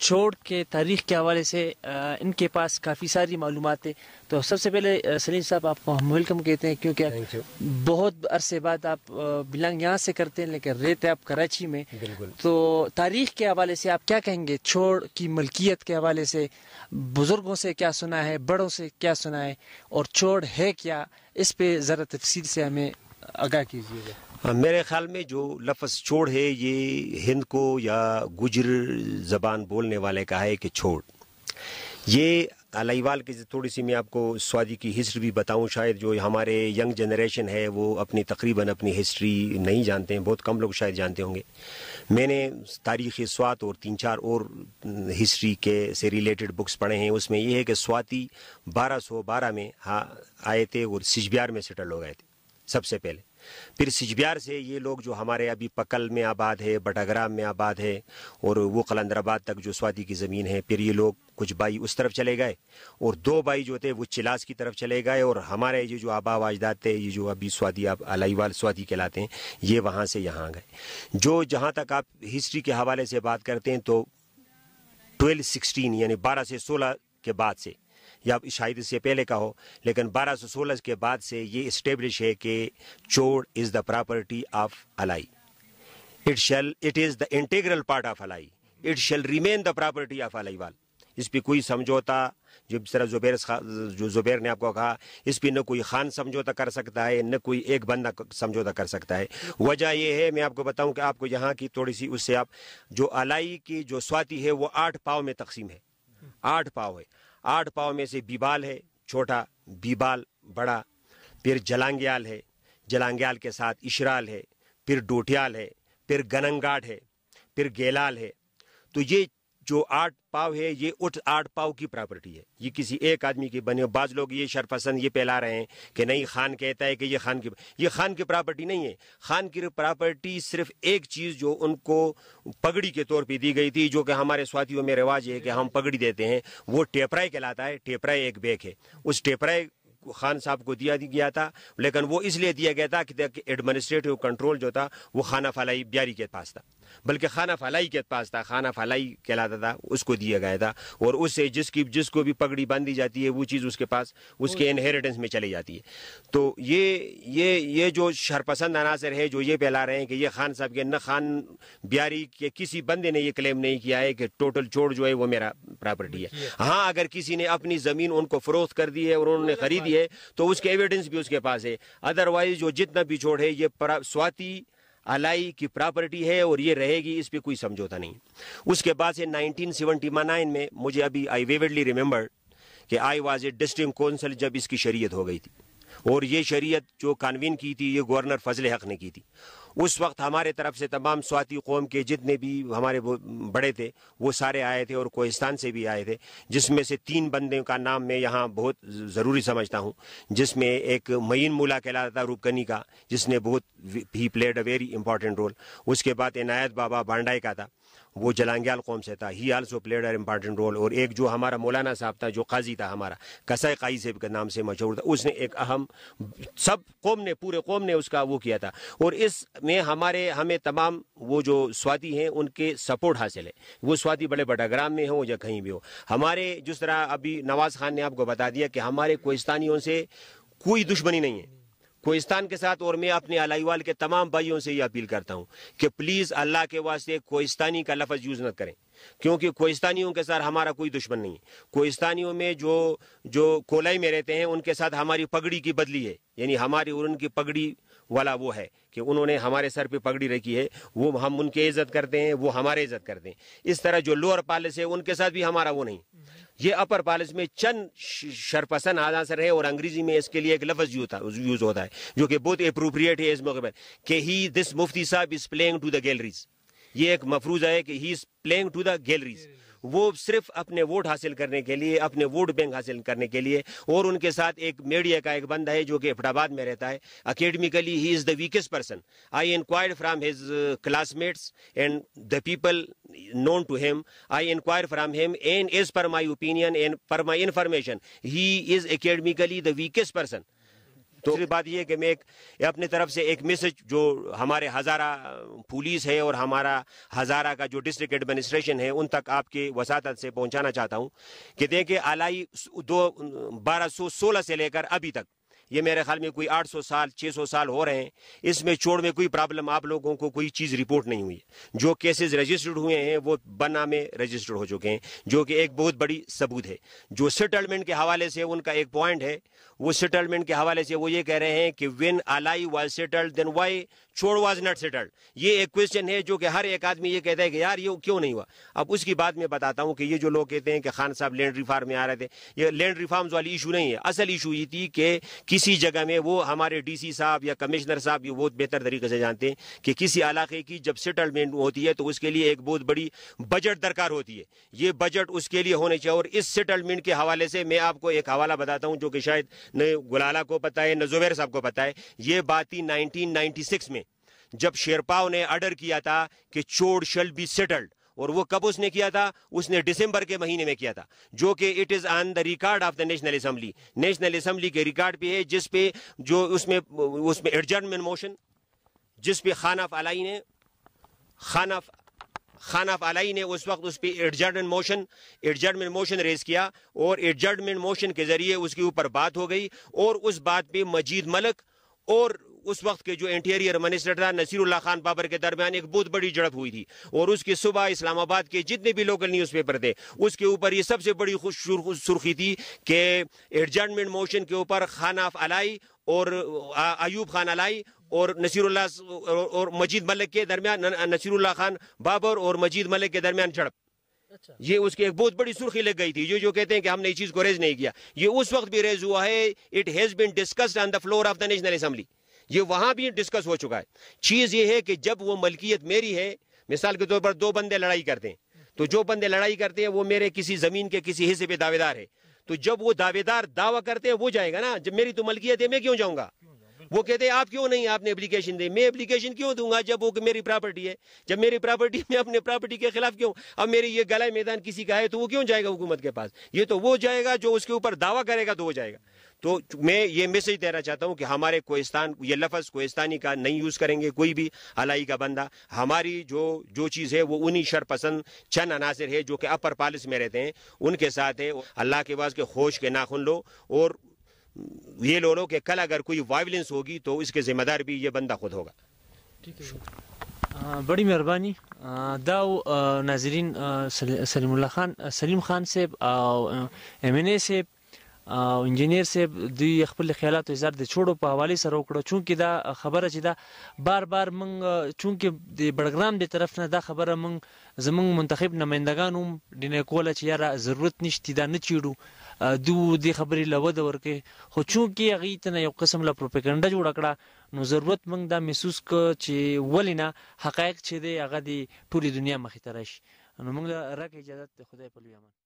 छोड़ के तारीख के हवाले से इनके पास काफ़ी सारी मालूम है तो सबसे पहले सलीम साहब आपको हम वेलकम कहते हैं क्योंकि बहुत अरसे बाद आप बिलोंग यहाँ से करते हैं लेकिन रहते आप कराची में बिल्कुल तो तारीख के हवाले से आप क्या कहेंगे छोड़ की मलकियत के हवाले से बुज़ुर्गों से क्या सुना है बड़ों से क्या सुना है और छोड़ है क्या इस पर ज़रा तफसी से हमें आगा कीजिएगा हाँ, मेरे ख्याल में जो लफ्ज़ छोड़ है ये हिंद को या गुजर ज़बान बोलने वाले का है कि छोड़ ये अलाईवाल की थोड़ी सी मैं आपको स्वादी की हिस्ट्री भी बताऊं शायद जो हमारे यंग जनरेशन है वो अपनी तकरीबन अपनी हिस्ट्री नहीं जानते हैं बहुत कम लोग शायद जानते होंगे मैंने तारीख़ स्वात और तीन चार और हिस्ट्री के से रिलेटेड बुक्स पढ़े हैं उसमें ये है कि स्वाति 1212 में हाँ आए थे और सिजबियार में सेटल हो गए थे सबसे पहले फिर सिजबियार से ये लोग जो हमारे अभी पकल में आबाद है बटाग्राम में आबाद है और वो कलंदराबाद तक जो स्वादी की ज़मीन है फिर ये लोग कुछ बाई उस तरफ चले गए और दो बाई जो थे वो चिलास की तरफ चले गए और हमारे ये जो आबा वाजदाद थे ये जो अभी स्वादी आप अलाईवाल स्वादी कहलाते हैं ये वहाँ से यहाँ गए जो जहाँ तक आप हिस्ट्री के हवाले से बात करते हैं तो ट्वेल्व सिक्सटीन यानी बारह से सोलह के बाद से या शायद इससे पहले का हो लेकिन बारह सौ सोलह के बाद से ये इस्टेब्लिश है कि Chor is the property of Allai it shall it is the integral part of Allai it shall remain the property of अलाईवाल इस पर कोई समझौता जो जिस तरह जुबैर जो जुबैर ने आपको कहा इस पर न कोई खान समझौता कर सकता है न कोई एक बंदा समझौता कर सकता है वजह यह है मैं आपको बताऊं कि आपको यहाँ की थोड़ी सी उससे आप जो अलाई की जो स्वाति है वो आठ पाव में तकसीम है आठ पाव है आठ पाव में से बीबाल है छोटा बीबाल बड़ा फिर जलांग्याल है जलांग्याल के साथ इशराल है फिर डोटियाल है फिर गनंगाड है फिर गेलाल है तो ये जो आठ पाव है ये उठ आठ पाव की प्रॉपर्टी है ये किसी एक आदमी की बने बाज लोग ये शरपसंद ये पहला रहे हैं कि नहीं खान कहता है कि ये खान की ये खान की प्रॉपर्टी नहीं है खान की प्रॉपर्टी सिर्फ एक चीज़ जो उनको पगड़ी के तौर पे दी गई थी जो कि हमारे स्वातियों में रिवाज है कि हम पगड़ी देते हैं वो टेपराई कहलाता है टेपराई एक बैग है उस टेपराई खान साहब को दिया गया था लेकिन वो इसलिए दिया गया था कि एडमिनिस्ट्रेटिव कंट्रोल जो था वो खाना फलाई ब्यारी के पास था बल्कि खाना फलाई के पास था खाना फलाई कहलाता था उसको दिया गया था और उससे जिसकी जिसको भी पगड़ी बांधी जाती है वो चीज़ उसके पास उसके इनहेरिटेंस में चली जाती है तो ये ये ये जो शरपसंद अनासर है जो ये फैला रहे हैं कि ये खान साहब के न खान ब्यारी के किसी बंदे ने ये क्लेम नहीं किया है कि टोटल चोड़ जो है वो मेरा प्रॉपर्टी है हाँ अगर किसी ने अपनी ज़मीन उनको फरोख्त कर दी है और उन्होंने खरीदी है तो उसके एविडेंस भी उसके पास है अदरवाइज जो जितना भी छोड़ है ये स्वाति अलाई की प्रॉपर्टी है और ये रहेगी इस पर कोई समझौता नहीं उसके बाद से 1979 में मुझे अभी आई विविडली रिमेम्बर कि I was a district council जब इसकी शरीयत हो गई थी और ये शरीयत जो कानवीन की थी ये गवर्नर फजल हक ने की थी उस वक्त हमारे तरफ से तमाम स्वाति कौम के जितने भी हमारे बड़े थे वो सारे आए थे और कोहिस्तान से भी आए थे जिसमें से तीन बंदे का नाम मैं यहाँ बहुत ज़रूरी समझता हूँ जिसमें एक मईन मूला कहलाता था रूपकनी का जिसने बहुत ही played a very important role उसके बाद इनायत बाबा बांडाई का था वो जलांग्याल कौम से था he also played an important role और एक जो हमारा मौलाना साहब था जो काजी था हमारा कसई काई से के नाम से मशहूर था उसने एक अहम सब कौम ने पूरे कौम ने उसका वो किया था और इसमें हमारे हमें तमाम वो जो स्वाति हैं उनके सपोर्ट हासिल है वो स्वाति बड़े बटाग्राम में हो या कहीं भी हो हमारे जिस तरह अभी नवाज़ खान ने आपको बता दिया कि हमारे कोस्तानियों से कोई दुश्मनी नहीं है कोहिस्तान के साथ और मैं अपने अलाईवाल के तमाम भाइयों से ये अपील करता हूँ कि प्लीज़ अल्लाह के वास्ते कोहिस्तानी का लफज यूज़ न करें क्योंकि कोहिस्तानियों के साथ हमारा कोई दुश्मन नहीं है कोहिस्तानियों में जो जो कोलाई में रहते हैं उनके साथ हमारी पगड़ी की बदली है यानी हमारी और उनकी पगड़ी वाला वो है कि उन्होंने हमारे सर पे पगड़ी रखी है वो हम उनके इज्जत करते हैं वो हमारे इज्जत करते हैं इस तरह जो लोअर पालस है उनके साथ भी हमारा वो नहीं ये अपर पैलेस में चंद शरपसन आंसर है और अंग्रेजी में इसके लिए एक लफ्ज यूज होता है जो कि बहुत अप्रोप्रिएट है इस मौके पर कि ही दिस मुफ्ती साहब is playing to the galleries ये एक मफरूज है कि he is playing to the galleries वो सिर्फ अपने वोट हासिल करने के लिए अपने वोट बैंक हासिल करने के लिए और उनके साथ एक मीडिया का एक बंदा है जो कि फटाबाद में रहता है academically he is the weakest person I inquire from his classmates and the people known to him I inquire from him and as per my opinion and per my information he is academically the weakest person तो दूसरी बात यह कि मैं एक अपनी तरफ से एक मैसेज जो हमारे हज़ारा पुलिस है और हमारा हज़ारा का जो डिस्ट्रिक्ट एडमिनिस्ट्रेशन है उन तक आपके वसात से पहुंचाना चाहता हूं कि देखिए आलाई दो बारह सो सोलह से लेकर अभी तक ये मेरे ख्याल में कोई 800 साल 600 साल हो रहे हैं इसमें चोड़ में कोई प्रॉब्लम आप लोगों को कोई चीज़ रिपोर्ट नहीं हुई जो केसेस रजिस्टर्ड हुए हैं वो बना में रजिस्टर्ड हो चुके हैं जो कि एक बहुत बड़ी सबूत है जो सेटलमेंट के हवाले से उनका एक पॉइंट है वो सेटलमेंट के हवाले से वो ये कह रहे हैं कि when Allai was settled then why Chor was not settled ये एक क्वेश्चन है जो कि हर एक आदमी ये कहता है कि यार ये क्यों नहीं हुआ अब उसकी बात मैं बताता हूँ कि ये जो लोग कहते हैं कि खान साहब लैंड रिफार्म में आ रहे थे ये लैंड रिफार्म वाली इशू नहीं है असल इशू ये थी कि किसी जगह में वो हमारे डी साहब या कमिश्नर साहब ये बहुत बेहतर तरीके से जानते हैं कि किसी इलाके की जब सेटलमेंट होती है तो उसके लिए एक बहुत बड़ी बजट दरकार होती है ये बजट उसके लिए होने चाहिए और इस सेटलमेंट के हवाले से मैं आपको एक हवाला बताता हूँ जो कि शायद न गुलाला को पता है न जुबैर साहब को पता है ये बात थी नाइनटीन में जब शेरपाव ने ऑर्डर किया था कि चोर शल बी सेटल्ड और वो कब उसने किया था उसने दिसंबर के महीने में किया था जो कि it is on the record of the national assembly national assembly के रिकॉर्ड पे है जिस पे जो उसमें उसमें एडजर्नमेंट मोशन जिस पे खान ऑफ अलाई ने खान ऑफ खान ऑफ अलाई ने उस वक्त उस पर adjournment motion adjournment motion raise किया और एडजर्नमेंट मोशन के जरिए उसके ऊपर बात हो गई और उस बात पे मजीद मलक और उस वक्त के जो इंटीरियर मिनिस्टर था नसीरुल्ला खान बाबर के दरमियान एक बहुत बड़ी झड़प हुई थी और उसकी सुबह इस्लामाबाद के जितने भी लोकल न्यूज पेपर थे उसके ऊपर ये सबसे बड़ी सुर्खी थी कि एडजमेंट मोशन के ऊपर खान आफ अलाई और अयूब खान अलाई और नसीरुल्ला और मजीद मलिक के दरमियान नसीरुल्ला खान बाबर और मजीद मलिक के दरमियान झड़प अच्छा। ये उसकी एक बहुत बड़ी सुर्खी लग गई थी जो जो कहते हैं कि हमने इस चीज को रेज नहीं किया ये उस वक्त भी रेज हुआ है it has been discussed on the floor of the national assembly ये वहाँ भी डिस्कस हो चुका है चीज़ ये है कि जब वो मलकियत मेरी है मिसाल के तौर पर दो बंदे लड़ाई करते हैं तो जो बंदे लड़ाई करते हैं वो मेरे किसी ज़मीन के किसी हिस्से पे दावेदार है तो जब वो दावेदार दावा करते हैं वो जाएगा ना जब मेरी तो मलकियत है मैं क्यों जाऊँगा वो कहते हैं आप क्यों नहीं आपने एप्लीकेशन दी मैं एप्लीकेशन क्यों दूंगा जब वो मेरी प्रॉपर्टी है जब मेरी प्रॉपर्टी में अपने प्रॉपर्टी के खिलाफ क्यों अब मेरी ये गला मैदान किसी का है तो वो क्यों जाएगा हुकूमत के पास ये तो वो जाएगा जो उसके ऊपर दावा करेगा तो वो जाएगा तो मैं ये मैसेज देना चाहता हूँ कि हमारे कोहिस्तान ये लफज कोस्तानी का नहीं यूज़ करेंगे कोई भी अलाई का बंदा हमारी जो जो चीज़ है वो उन्हीं शरपसंद चंद अनासर है जो कि अपर पालिस में रहते हैं उनके साथ है अल्लाह के पास के होश के नाखुन लो और ये लो लो कि कल अगर कोई वायलेंस होगी तो इसके ज़िम्मेदार भी ये बंदा खुद होगा ठीक है बड़ी मेहरबानी दाओ नाजरीन सलीम खान सलीम खान से एम एन ए से او انجنیر صاحب دوی خپل خیالات وزارت د چوړو په حواله سره وکړو چونکی دا خبره چې دا بار بار مونږ چونکی د بډګرام دی طرف نه دا خبره مونږ زمونږ منتخب نمائندگان هم د کوله چې یاره ضرورت نشته دا نه چیړو دوی د خبرې لوده ورکه خو چونکی هغه ته یو قسم له پروپاګاندا جوړ کړه نو ضرورت مونږ دا محسوس ک چې ولینا حقایق چې دی هغه د ټولي دنیا مخې ته راشي نو موږ راکې اجازه خدای په لوی امان